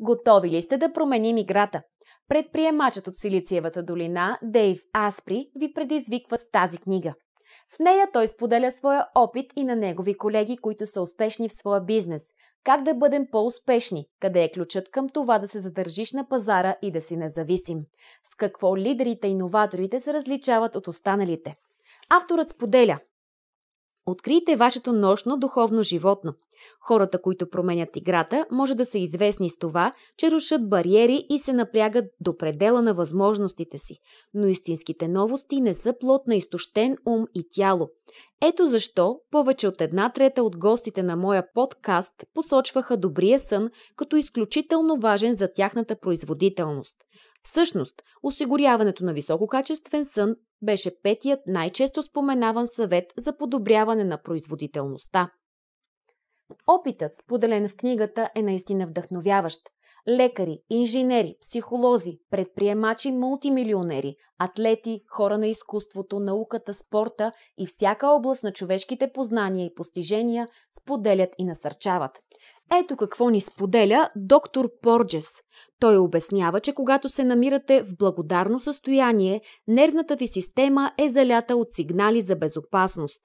Готови ли сте да променим играта? Предприемачът от Силициевата долина Дейв Аспри ви предизвиква с тази книга. В нея той споделя своя опит и на негови колеги, които са успешни в своя бизнес. Как да бъдем по-успешни? Къде е ключът към това да се задържиш на пазара и да си независим? С какво лидерите и новаторите се различават от останалите? Авторът споделя, Открийте вашето нощно духовно животно. Хората, които променят играта, може да са известни с това, че рушат бариери и се напрягат до предела на възможностите си. Но истинските новости не са плод на изтощен ум и тяло. Ето защо повече от една трета от гостите на моя подкаст посочваха добрия сън като изключително важен за тяхната производителност. Всъщност, осигуряването на висококачествен сън беше петият най-често споменаван съвет за подобряване на производителността. Опитът, споделен в книгата, е наистина вдъхновяващ лекари, инженери, психолози, предприемачи, мултимилионери, атлети, хора на изкуството, науката, спорта и всяка област на човешките познания и постижения споделят и насърчават. Ето какво ни споделя доктор Порджес. Той обяснява, че когато се намирате в благодарно състояние, нервната ви система е залята от сигнали за безопасност.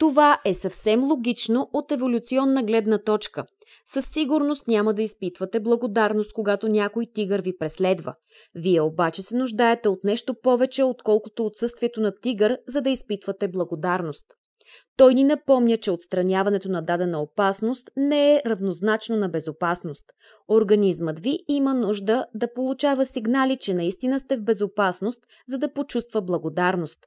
Това е съвсем логично от еволюционна гледна точка. Със сигурност няма да изпитвате благодарност, когато някой тигър ви преследва. Вие обаче се нуждаете от нещо повече, отколкото отсъствието на тигър, за да изпитвате благодарност. Той ни напомня, че отстраняването на дадена опасност не е равнозначно на безопасност. Организмът ви има нужда да получава сигнали, че наистина сте в безопасност, за да почувства благодарност.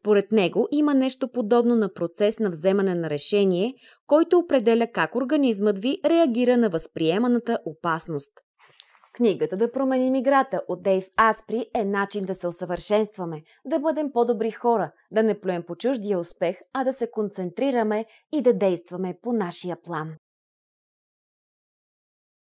Според него има нещо подобно на процес на вземане на решение, който определя как организмът ви реагира на възприеманата опасност. Книгата да променим играта от Дейв Аспри е начин да се усъвършенстваме, да бъдем по-добри хора, да не плюем по чуждия успех, а да се концентрираме и да действаме по нашия план.